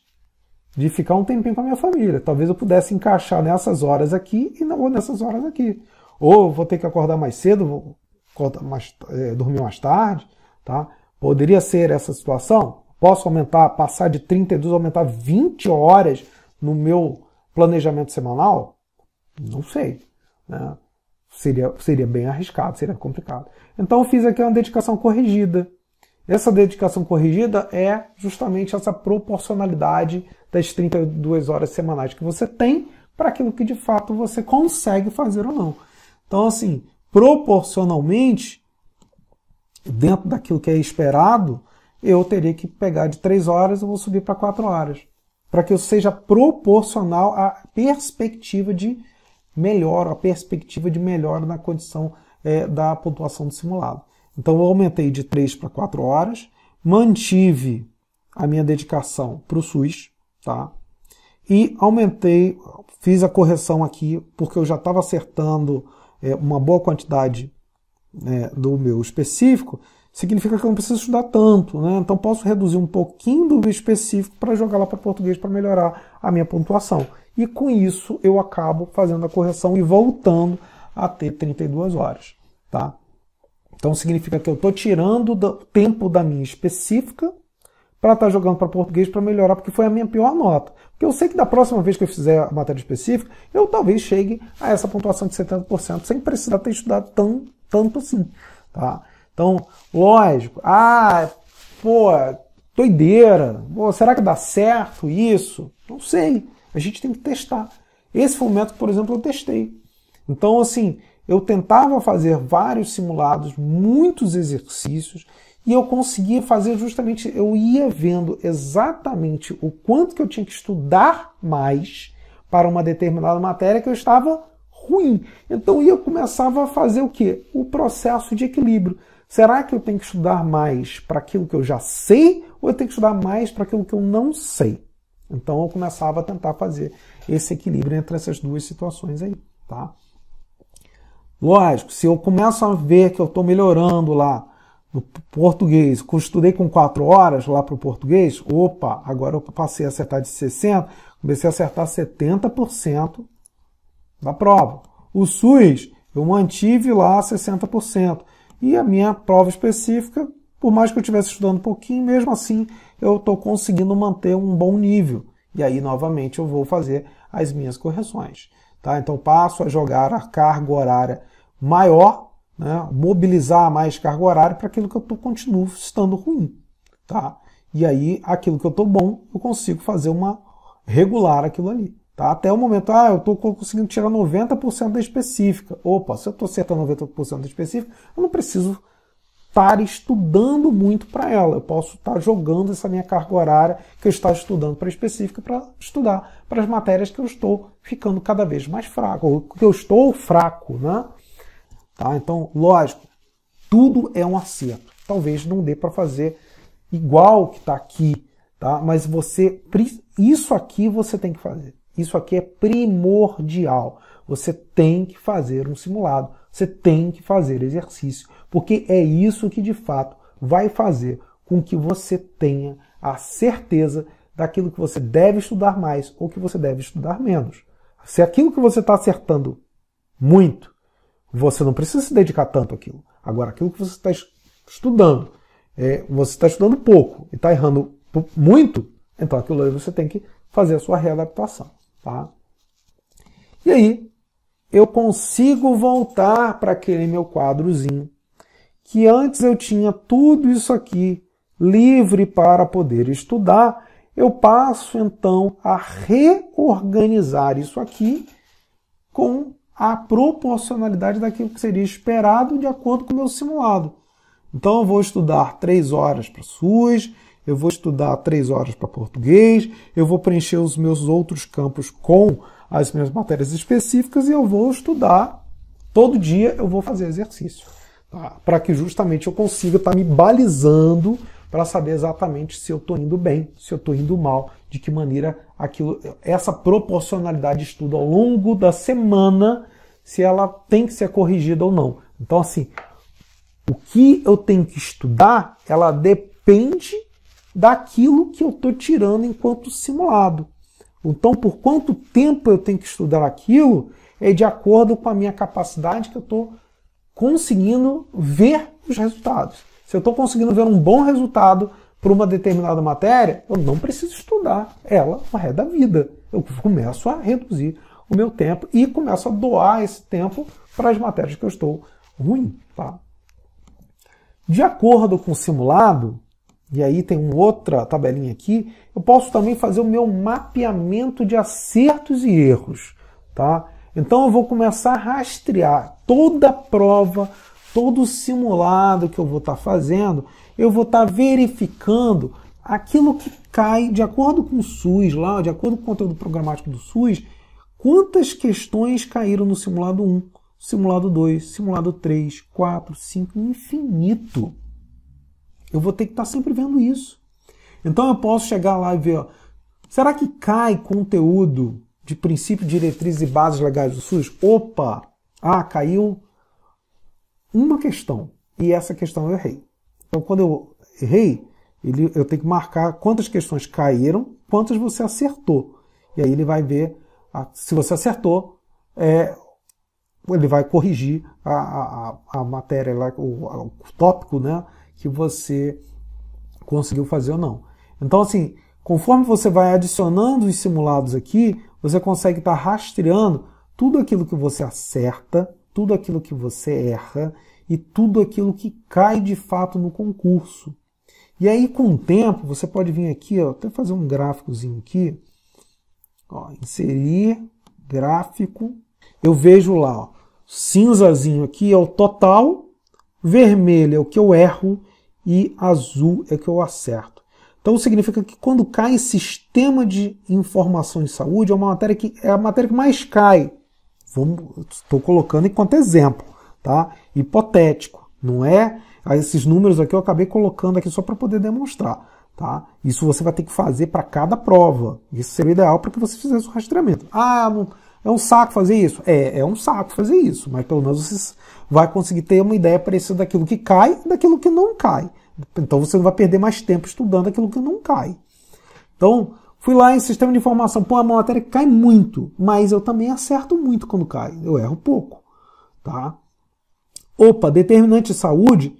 de ficar um tempinho com a minha família. Talvez eu pudesse encaixar nessas horas aqui e não ou nessas horas aqui. Ou vou ter que acordar mais cedo, vou acordar mais, é, dormir mais tarde, tá? Poderia ser essa situação? Posso aumentar, passar de 32, aumentar 20 horas no meu planejamento semanal? Não sei. Né? Seria, seria bem arriscado, seria complicado. Então eu fiz aqui uma dedicação corrigida. Essa dedicação corrigida é justamente essa proporcionalidade das 32 horas semanais que você tem para aquilo que de fato você consegue fazer ou não. Então, assim, proporcionalmente, dentro daquilo que é esperado, eu teria que pegar de 3 horas e vou subir para 4 horas. Para que eu seja proporcional à perspectiva de melhora, a perspectiva de melhora na condição é, da pontuação do simulado. Então eu aumentei de 3 para 4 horas, mantive a minha dedicação para o SUS, tá? E aumentei, fiz a correção aqui, porque eu já estava acertando é, uma boa quantidade né, do meu específico, significa que eu não preciso estudar tanto, né? Então posso reduzir um pouquinho do meu específico para jogar lá para português para melhorar a minha pontuação. E com isso eu acabo fazendo a correção e voltando a ter 32 horas, tá? Então significa que eu estou tirando o tempo da minha específica para estar tá jogando para português para melhorar, porque foi a minha pior nota. Porque eu sei que da próxima vez que eu fizer a matéria específica, eu talvez chegue a essa pontuação de 70%, sem precisar ter estudado tão, tanto assim. Tá? Então, lógico, ah, pô, doideira, pô, será que dá certo isso? Não sei. A gente tem que testar. Esse foi o método, por exemplo, eu testei. Então, assim, eu tentava fazer vários simulados, muitos exercícios, e eu conseguia fazer justamente, eu ia vendo exatamente o quanto que eu tinha que estudar mais para uma determinada matéria que eu estava ruim. Então eu começava a fazer o que? O processo de equilíbrio. Será que eu tenho que estudar mais para aquilo que eu já sei ou eu tenho que estudar mais para aquilo que eu não sei? Então eu começava a tentar fazer esse equilíbrio entre essas duas situações aí, tá? Lógico, se eu começo a ver que eu estou melhorando lá no português, estudei com 4 horas lá para o português, opa, agora eu passei a acertar de 60, comecei a acertar 70% da prova. O SUS, eu mantive lá 60%. E a minha prova específica, por mais que eu estivesse estudando um pouquinho, mesmo assim eu estou conseguindo manter um bom nível. E aí, novamente, eu vou fazer as minhas correções. Tá? Então passo a jogar a carga horária maior, né? mobilizar mais carga horária para aquilo que eu tô, continuo estando ruim. Tá? E aí, aquilo que eu estou bom, eu consigo fazer uma regular aquilo ali. Tá? Até o momento, ah, eu estou conseguindo tirar 90% da específica. Opa, se eu estou acertando 90% da específica, eu não preciso estar estudando muito para ela, eu posso estar jogando essa minha carga horária que eu estou estudando para específica para estudar para as matérias que eu estou ficando cada vez mais fraco, ou que eu estou fraco, né? Tá? Então, lógico, tudo é um acerto. Talvez não dê para fazer igual que está aqui, tá? Mas você isso aqui você tem que fazer. Isso aqui é primordial. Você tem que fazer um simulado. Você tem que fazer exercício porque é isso que de fato vai fazer com que você tenha a certeza daquilo que você deve estudar mais ou que você deve estudar menos. Se aquilo que você está acertando muito, você não precisa se dedicar tanto àquilo. Agora, aquilo que você está estudando, é, você está estudando pouco e está errando muito, então aquilo aí você tem que fazer a sua readaptação. Tá? E aí, eu consigo voltar para aquele meu quadrozinho que antes eu tinha tudo isso aqui livre para poder estudar, eu passo então a reorganizar isso aqui com a proporcionalidade daquilo que seria esperado de acordo com o meu simulado. Então eu vou estudar três horas para SUS, eu vou estudar três horas para português, eu vou preencher os meus outros campos com as minhas matérias específicas e eu vou estudar todo dia, eu vou fazer exercício tá? para que justamente eu consiga estar tá me balizando para saber exatamente se eu estou indo bem, se eu estou indo mal, de que maneira aquilo, essa proporcionalidade de estudo ao longo da semana, se ela tem que ser corrigida ou não. Então, assim, o que eu tenho que estudar, ela depende daquilo que eu estou tirando enquanto simulado. Então, por quanto tempo eu tenho que estudar aquilo é de acordo com a minha capacidade que eu estou conseguindo ver os resultados. Se eu estou conseguindo ver um bom resultado para uma determinada matéria, eu não preciso estudar ela o resto da vida. Eu começo a reduzir o meu tempo e começo a doar esse tempo para as matérias que eu estou ruim. Tá? De acordo com o simulado, e aí tem uma outra tabelinha aqui, eu posso também fazer o meu mapeamento de acertos e erros. Tá? Então eu vou começar a rastrear toda a prova, todo o simulado que eu vou estar tá fazendo, eu vou estar tá verificando aquilo que cai de acordo com o SUS lá, de acordo com o conteúdo programático do SUS, quantas questões caíram no simulado 1, simulado 2, simulado 3, 4, 5, infinito. Eu vou ter que estar tá sempre vendo isso. Então eu posso chegar lá e ver, ó, será que cai conteúdo de princípio, diretrizes e bases legais do SUS? Opa! Ah, caiu uma questão. E essa questão eu errei. Então, quando eu errei, ele, eu tenho que marcar quantas questões caíram, quantas você acertou. E aí ele vai ver a, se você acertou, é, ele vai corrigir a, a, a matéria, o, o tópico né, que você conseguiu fazer ou não. Então, assim, conforme você vai adicionando os simulados aqui, você consegue estar tá rastreando tudo aquilo que você acerta, tudo aquilo que você erra e tudo aquilo que cai de fato no concurso. E aí, com o tempo, você pode vir aqui, ó, até fazer um gráficozinho aqui, ó, inserir gráfico. Eu vejo lá, ó, cinzazinho aqui é o total, vermelho é o que eu erro e azul é o que eu acerto. Então significa que quando cai sistema de informação de saúde, é uma matéria que é a matéria que mais cai. Estou colocando enquanto exemplo, tá? Hipotético, não é? Ah, esses números aqui eu acabei colocando aqui só para poder demonstrar, tá? Isso você vai ter que fazer para cada prova. Isso seria ideal para que você fizesse o rastreamento. Ah, não, é um saco fazer isso? É, é um saco fazer isso, mas pelo menos você vai conseguir ter uma ideia precisa daquilo que cai e daquilo que não cai. Então você não vai perder mais tempo estudando aquilo que não cai. Então, fui lá em sistema de informação, pô, a matéria cai muito, mas eu também acerto muito quando cai, eu erro pouco, tá? Opa, determinante de saúde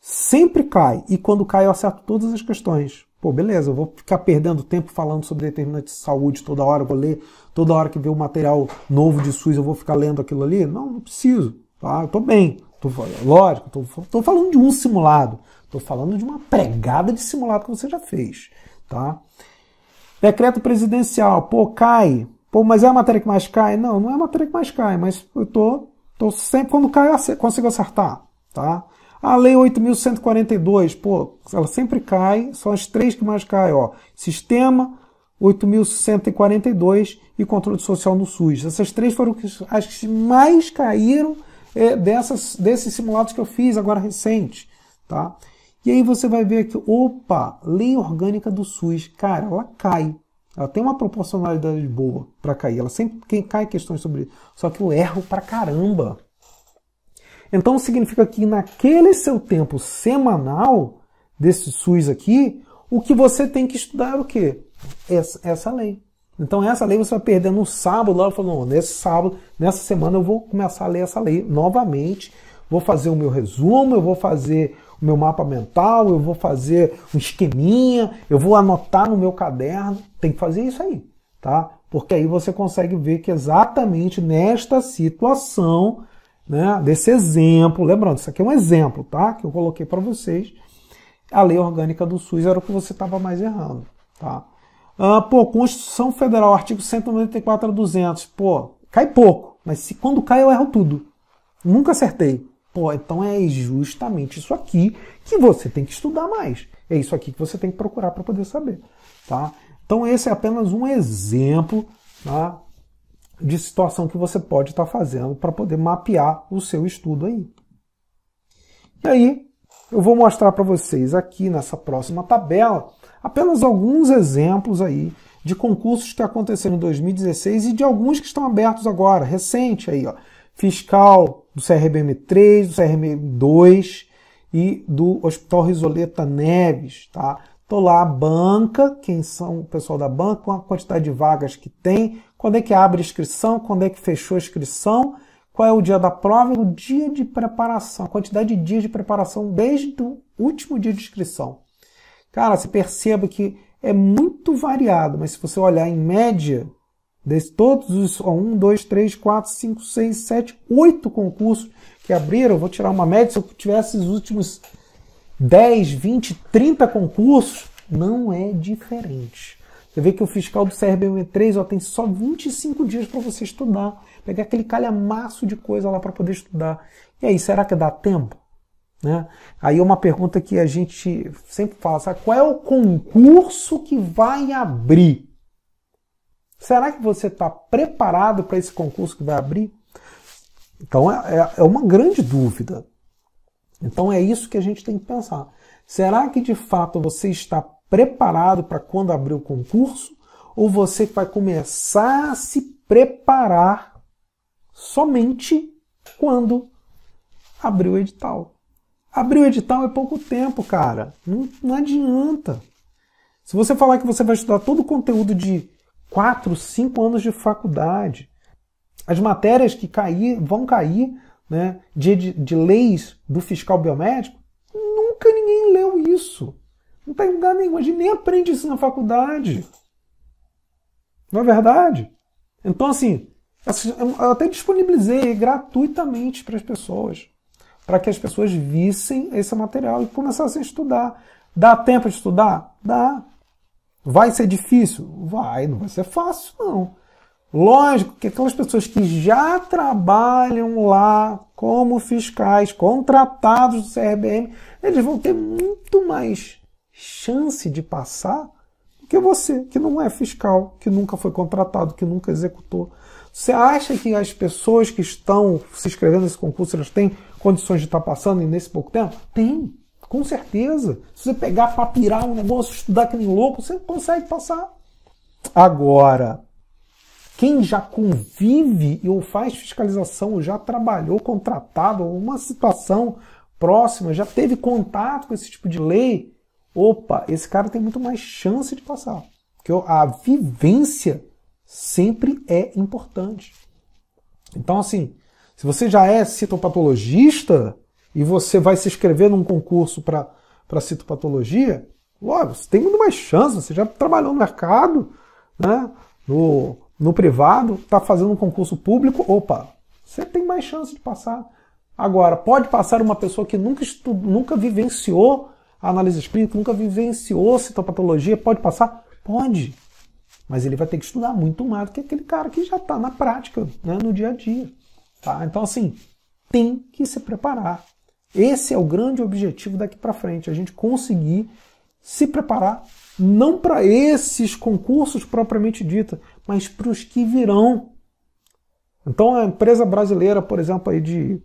sempre cai e quando cai eu acerto todas as questões. Pô, beleza, eu vou ficar perdendo tempo falando sobre determinante de saúde toda hora, eu vou ler toda hora que ver o material novo de SUS, eu vou ficar lendo aquilo ali? Não, não preciso, tá? Eu tô bem. Tô, lógico, tô, tô falando de um simulado. Estou falando de uma pregada de simulado que você já fez, tá? Decreto presidencial, pô, cai. Pô, mas é a matéria que mais cai? Não, não é a matéria que mais cai, mas eu tô, tô sempre, quando cai, eu consigo acertar, tá? A Lei 8.142, pô, ela sempre cai, são as três que mais caem, ó. Sistema, 8.142 e controle social no SUS. Essas três foram as que mais caíram é, dessas, desses simulados que eu fiz agora recente, tá? E aí você vai ver que, opa, lei orgânica do SUS, cara, ela cai. Ela tem uma proporcionalidade boa para cair. Ela sempre quem cai questões sobre isso. Só que eu erro para caramba. Então significa que naquele seu tempo semanal desse SUS aqui, o que você tem que estudar é o quê? Essa, essa lei. Então essa lei você vai perder no sábado, lá falando, nesse sábado, nessa semana eu vou começar a ler essa lei novamente, vou fazer o meu resumo, eu vou fazer o meu mapa mental, eu vou fazer um esqueminha, eu vou anotar no meu caderno. Tem que fazer isso aí, tá? Porque aí você consegue ver que exatamente nesta situação, né, desse exemplo, lembrando, isso aqui é um exemplo, tá? Que eu coloquei para vocês. A lei orgânica do SUS era o que você estava mais errando, tá? Ah, pô, Constituição Federal, artigo 194 a 200. Pô, cai pouco, mas se quando cai eu erro tudo. Nunca acertei. Pô, então é justamente isso aqui que você tem que estudar mais. É isso aqui que você tem que procurar para poder saber, tá? Então esse é apenas um exemplo tá, de situação que você pode estar tá fazendo para poder mapear o seu estudo aí. E aí eu vou mostrar para vocês aqui nessa próxima tabela apenas alguns exemplos aí de concursos que aconteceram em 2016 e de alguns que estão abertos agora, recente aí, ó fiscal do CRBM 3, do CRBM 2 e do Hospital Risoleta Neves, tá? Tô lá a banca, quem são o pessoal da banca, com a quantidade de vagas que tem, quando é que abre a inscrição, quando é que fechou a inscrição, qual é o dia da prova e o dia de preparação, a quantidade de dias de preparação desde o último dia de inscrição. Cara, você perceba que é muito variado, mas se você olhar em média, Desses todos os ó, dois três quatro cinco seis sete oito concursos que abriram, vou tirar uma média, se eu tivesse os últimos 10, 20, 30 concursos, não é diferente. Você vê que o fiscal do CRB3 ó, tem só 25 dias para você estudar, pegar aquele calhamaço de coisa lá para poder estudar. E aí, será que dá tempo? Né? Aí é uma pergunta que a gente sempre fala, sabe? qual é o concurso que vai abrir? Será que você está preparado para esse concurso que vai abrir? Então é, é, é uma grande dúvida. Então é isso que a gente tem que pensar. Será que de fato você está preparado para quando abrir o concurso? Ou você vai começar a se preparar somente quando abrir o edital? Abrir o edital é pouco tempo, cara. Não, não adianta. Se você falar que você vai estudar todo o conteúdo de quatro, cinco anos de faculdade. As matérias que cair, vão cair né, de, de, de leis do fiscal biomédico, nunca ninguém leu isso. Não tem tá lugar nenhum. A gente nem aprende isso na faculdade. Não é verdade? Então, assim, assim eu até disponibilizei gratuitamente para as pessoas, para que as pessoas vissem esse material e começassem a estudar. Dá tempo de estudar? Dá. Vai ser difícil? Vai, não vai ser fácil, não. Lógico que aquelas pessoas que já trabalham lá como fiscais contratados do CRBM, eles vão ter muito mais chance de passar do que você, que não é fiscal, que nunca foi contratado, que nunca executou. Você acha que as pessoas que estão se inscrevendo nesse concurso elas têm condições de estar passando nesse pouco tempo? Tem. Com certeza. Se você pegar, papirar um negócio, estudar que nem louco, você consegue passar. Agora, quem já convive ou faz fiscalização, ou já trabalhou contratado, alguma situação próxima, já teve contato com esse tipo de lei, opa, esse cara tem muito mais chance de passar. Porque a vivência sempre é importante. Então, assim, se você já é citopatologista, e você vai se inscrever num concurso para citopatologia, logo, você tem muito mais chance, você já trabalhou no mercado, né? no, no privado, está fazendo um concurso público, opa, você tem mais chance de passar. Agora, pode passar uma pessoa que nunca, estudo, nunca vivenciou a análise clínica, nunca vivenciou citopatologia, pode passar? Pode. Mas ele vai ter que estudar muito mais do que aquele cara que já está na prática, né, no dia a dia. Tá? Então, assim, tem que se preparar. Esse é o grande objetivo daqui para frente, a gente conseguir se preparar não para esses concursos propriamente dita, mas para os que virão. Então a empresa brasileira, por exemplo, aí de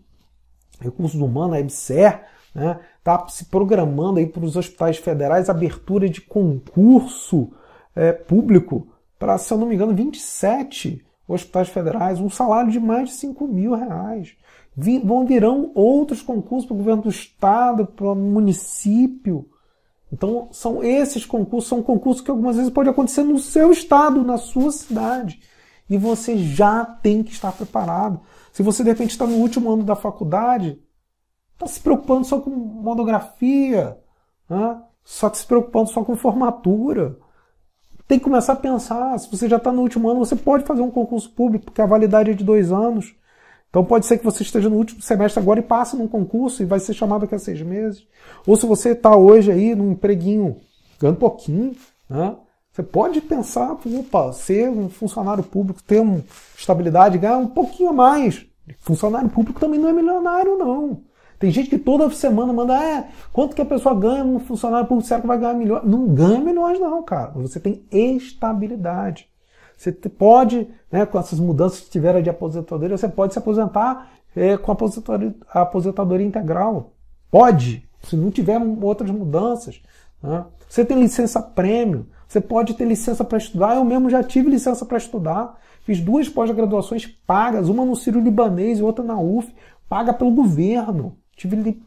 recursos humanos, a EBSER, está né, tá se programando para os hospitais federais abertura de concurso é, público para, se eu não me engano, 27 hospitais federais, um salário de mais de 5 mil reais vão virão outros concursos para o governo do estado, para o município. Então são esses concursos, são concursos que algumas vezes pode acontecer no seu estado, na sua cidade. E você já tem que estar preparado. Se você de repente está no último ano da faculdade, está se preocupando só com monografia, né? só tá se preocupando só com formatura. Tem que começar a pensar, se você já está no último ano, você pode fazer um concurso público, porque a validade é de dois anos. Então pode ser que você esteja no último semestre agora e passe num concurso e vai ser chamado daqui a seis meses. Ou se você está hoje aí num empreguinho, ganhando pouquinho, né? Você pode pensar, opa, ser um funcionário público, ter uma estabilidade, ganhar um pouquinho a mais. Funcionário público também não é milionário, não. Tem gente que toda semana manda, é, quanto que a pessoa ganha um funcionário público? Será que vai ganhar milhões? Não ganha milhões, não, cara. Você tem estabilidade. Você pode, né, com essas mudanças que tiveram de aposentadoria, você pode se aposentar é, com aposentadoria, aposentadoria integral. Pode, se não tiver outras mudanças. Né? Você tem licença prêmio, você pode ter licença para estudar. Eu mesmo já tive licença para estudar. Fiz duas pós-graduações pagas, uma no Ciro Libanês e outra na UF, paga pelo governo. Tive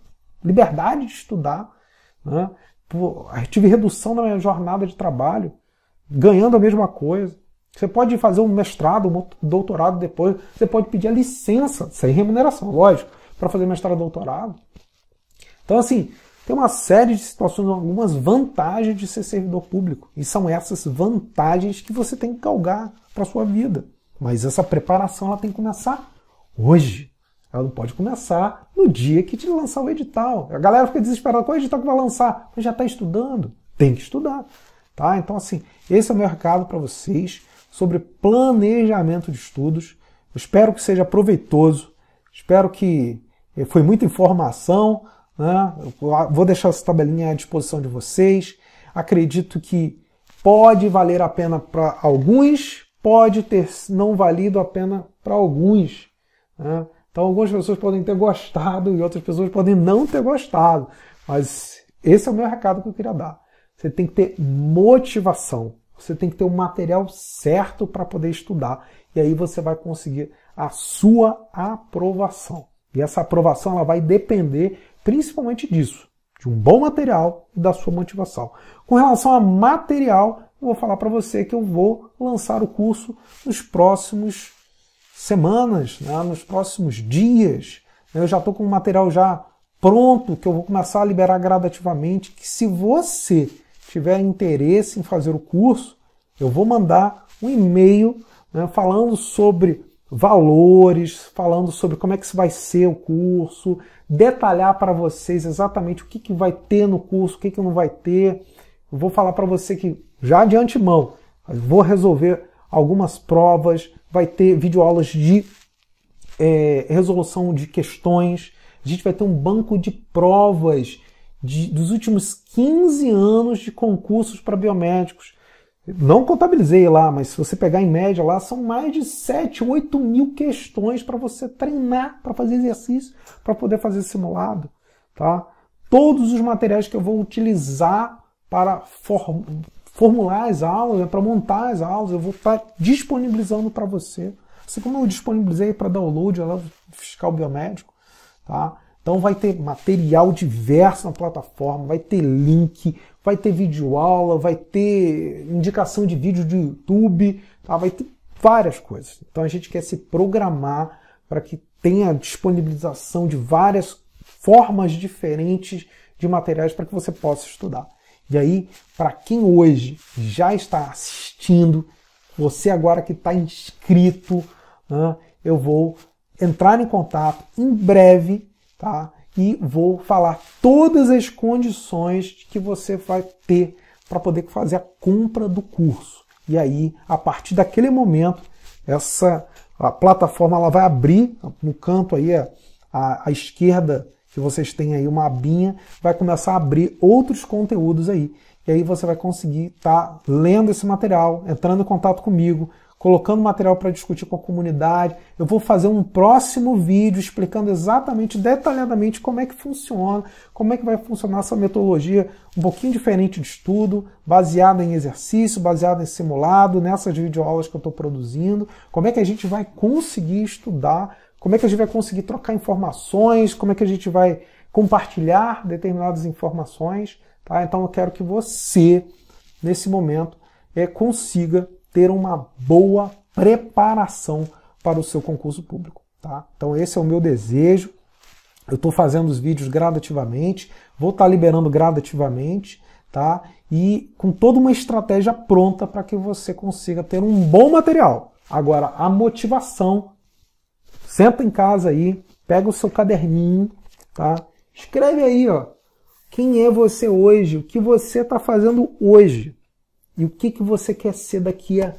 liberdade de estudar. Né? Tive redução na minha jornada de trabalho, ganhando a mesma coisa. Você pode fazer um mestrado, um doutorado depois. Você pode pedir a licença, sem remuneração, lógico, para fazer mestrado, doutorado. Então, assim, tem uma série de situações, algumas vantagens de ser servidor público. E são essas vantagens que você tem que galgar para sua vida. Mas essa preparação ela tem que começar hoje. Ela não pode começar no dia que te lançar o edital. A galera fica desesperada, qual é o edital que vai lançar? Mas já está estudando? Tem que estudar. Tá? Então, assim, esse é o meu recado para vocês sobre planejamento de estudos. Eu espero que seja proveitoso, espero que eh, foi muita informação. Né? Ah, vou deixar essa tabelinha à disposição de vocês. Acredito que pode valer a pena para alguns, pode ter não valido a pena para alguns. Né? Então, algumas pessoas podem ter gostado e outras pessoas podem não ter gostado. Mas esse é o meu recado que eu queria dar. Você tem que ter motivação. Você tem que ter o material certo para poder estudar. E aí você vai conseguir a sua aprovação. E essa aprovação ela vai depender principalmente disso, de um bom material e da sua motivação. Com relação a material, eu vou falar para você que eu vou lançar o curso nos próximos semanas, né? nos próximos dias. Eu já estou com o material já pronto que eu vou começar a liberar gradativamente. Que se você tiver interesse em fazer o curso, eu vou mandar um e-mail né, falando sobre valores, falando sobre como é que vai ser o curso, detalhar para vocês exatamente o que, que vai ter no curso, o que, que não vai ter. Eu vou falar para você que já de antemão, vou resolver algumas provas, vai ter videoaulas de é, resolução de questões, a gente vai ter um banco de provas de, dos últimos 15 anos de concursos para biomédicos. Não contabilizei lá, mas se você pegar em média lá, são mais de 7, 8 mil questões para você treinar, para fazer exercício, para poder fazer simulado. Tá? Todos os materiais que eu vou utilizar para form formular as aulas, né, para montar as aulas, eu vou estar tá disponibilizando para você. Assim como eu disponibilizei para download a fiscal biomédico. Tá? Então vai ter material diverso na plataforma, vai ter link, vai ter vídeo aula, vai ter indicação de vídeo do YouTube, tá? vai ter várias coisas. Então a gente quer se programar para que tenha disponibilização de várias formas diferentes de materiais para que você possa estudar. E aí, para quem hoje já está assistindo, você agora que está inscrito, né, eu vou entrar em contato em breve tá? E vou falar todas as condições que você vai ter para poder fazer a compra do curso. E aí, a partir daquele momento, essa a plataforma ela vai abrir no canto aí à, esquerda que vocês têm aí uma abinha, vai começar a abrir outros conteúdos aí. E aí você vai conseguir estar tá lendo esse material, entrando em contato comigo, colocando material para discutir com a comunidade. Eu vou fazer um próximo vídeo explicando exatamente, detalhadamente, como é que funciona, como é que vai funcionar essa metodologia um pouquinho diferente de estudo, baseada em exercício, baseada em simulado, nessas videoaulas que eu estou produzindo. Como é que a gente vai conseguir estudar, como é que a gente vai conseguir trocar informações, como é que a gente vai compartilhar determinadas informações. Tá? Então eu quero que você, nesse momento, é, consiga ter uma boa preparação para o seu concurso público. Tá? Então esse é o meu desejo. Eu estou fazendo os vídeos gradativamente, vou estar tá liberando gradativamente, tá? E com toda uma estratégia pronta para que você consiga ter um bom material. Agora, a motivação, senta em casa aí, pega o seu caderninho, tá? Escreve aí, ó, quem é você hoje, o que você está fazendo hoje, e o que, que você quer ser daqui a,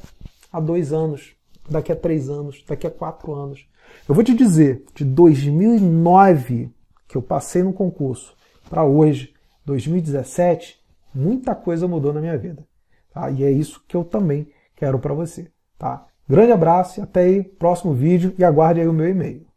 a dois anos, daqui a três anos, daqui a quatro anos? Eu vou te dizer, de 2009 que eu passei no concurso para hoje, 2017, muita coisa mudou na minha vida. Tá? E é isso que eu também quero para você. Tá? Grande abraço e até aí, próximo vídeo e aguarde aí o meu e-mail.